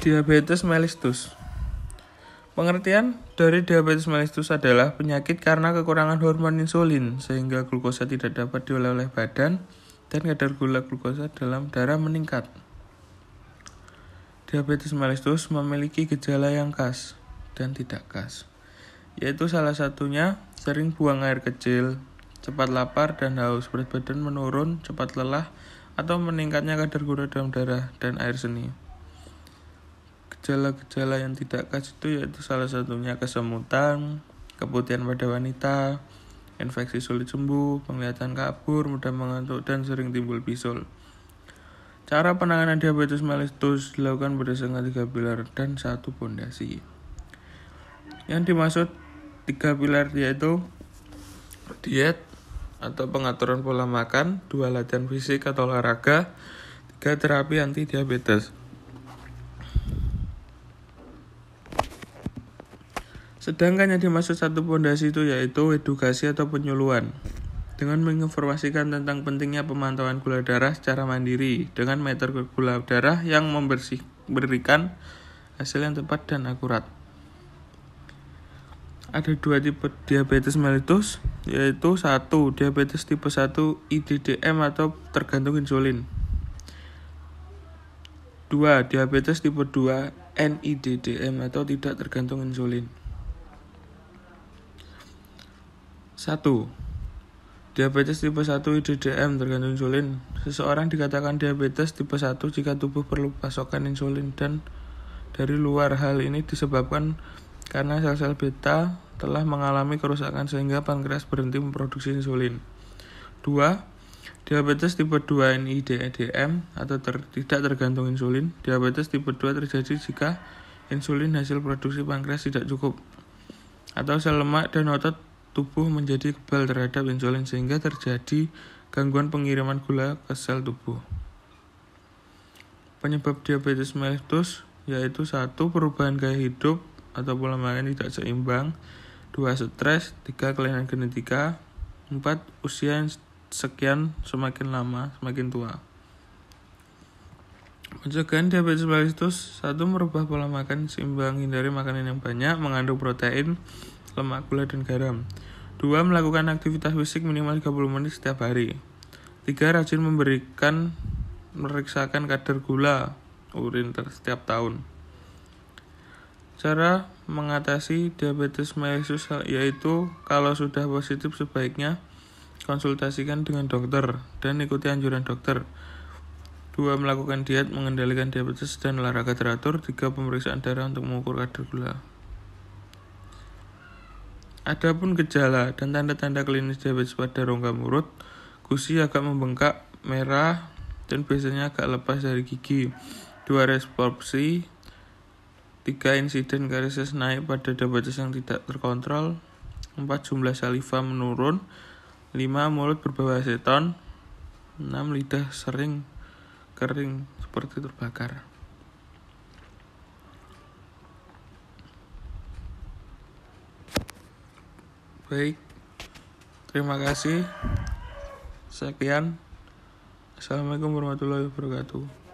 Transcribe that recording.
Diabetes mellitus. Pengertian dari diabetes mellitus adalah penyakit karena kekurangan hormon insulin sehingga glukosa tidak dapat diolah oleh badan dan kadar gula glukosa dalam darah meningkat. Diabetes mellitus memiliki gejala yang khas dan tidak khas, yaitu salah satunya sering buang air kecil, cepat lapar dan haus, berat badan menurun, cepat lelah, atau meningkatnya kadar gula dalam darah dan air seni. Gejala-gejala yang tidak khas itu yaitu salah satunya kesemutan, keputihan pada wanita, infeksi sulit sembuh, penglihatan kabur, mudah mengantuk, dan sering timbul bisul. Cara penanganan diabetes mellitus dilakukan berdasarkan tiga pilar dan satu pondasi. Yang dimaksud tiga pilar yaitu diet atau pengaturan pola makan, dua latihan fisik atau olahraga, tiga terapi anti diabetes. Sedangkan yang dimaksud satu pondasi itu yaitu edukasi atau penyuluhan dengan menginformasikan tentang pentingnya pemantauan gula darah secara mandiri dengan meter gula darah yang memberikan hasil yang tepat dan akurat. Ada dua tipe diabetes mellitus, yaitu satu diabetes tipe 1 IDDM atau tergantung insulin. dua Diabetes tipe 2 NIDDM atau tidak tergantung insulin. 1. Diabetes tipe 1 IDDM tergantung insulin. Seseorang dikatakan diabetes tipe 1 jika tubuh perlu pasokan insulin dan dari luar hal ini disebabkan karena sel-sel beta telah mengalami kerusakan sehingga pankreas berhenti memproduksi insulin. 2. Diabetes tipe 2 NIDDM e atau ter, tidak tergantung insulin. Diabetes tipe 2 terjadi jika insulin hasil produksi pankreas tidak cukup atau sel lemak dan otot tubuh menjadi kebal terhadap insulin sehingga terjadi gangguan pengiriman gula ke sel tubuh. Penyebab diabetes mellitus yaitu satu perubahan gaya hidup atau pola makan tidak seimbang, dua stres, tiga kelainan genetika, empat usia yang sekian semakin lama semakin tua. Pencegahan diabetes mellitus satu merubah pola makan seimbang, hindari makanan yang banyak, mengandung protein, lemak, gula, dan garam. 2. Melakukan aktivitas fisik minimal 30 menit setiap hari. 3. Rajin memberikan meriksakan kadar gula urin setiap tahun. Cara mengatasi diabetes mellitus yaitu kalau sudah positif sebaiknya konsultasikan dengan dokter dan ikuti anjuran dokter. 2. Melakukan diet mengendalikan diabetes dan olahraga teratur. 3. Pemeriksaan darah untuk mengukur kadar gula. Adapun gejala dan tanda-tanda klinis diabetes pada rongga mulut, gusi agak membengkak, merah, dan biasanya agak lepas dari gigi. Dua resorpsi, tiga insiden karies naik pada diabetes yang tidak terkontrol, empat jumlah saliva menurun, lima mulut berbau aseton, enam lidah sering kering seperti terbakar. Baik, terima kasih. Sekian. Assalamualaikum warahmatullahi wabarakatuh.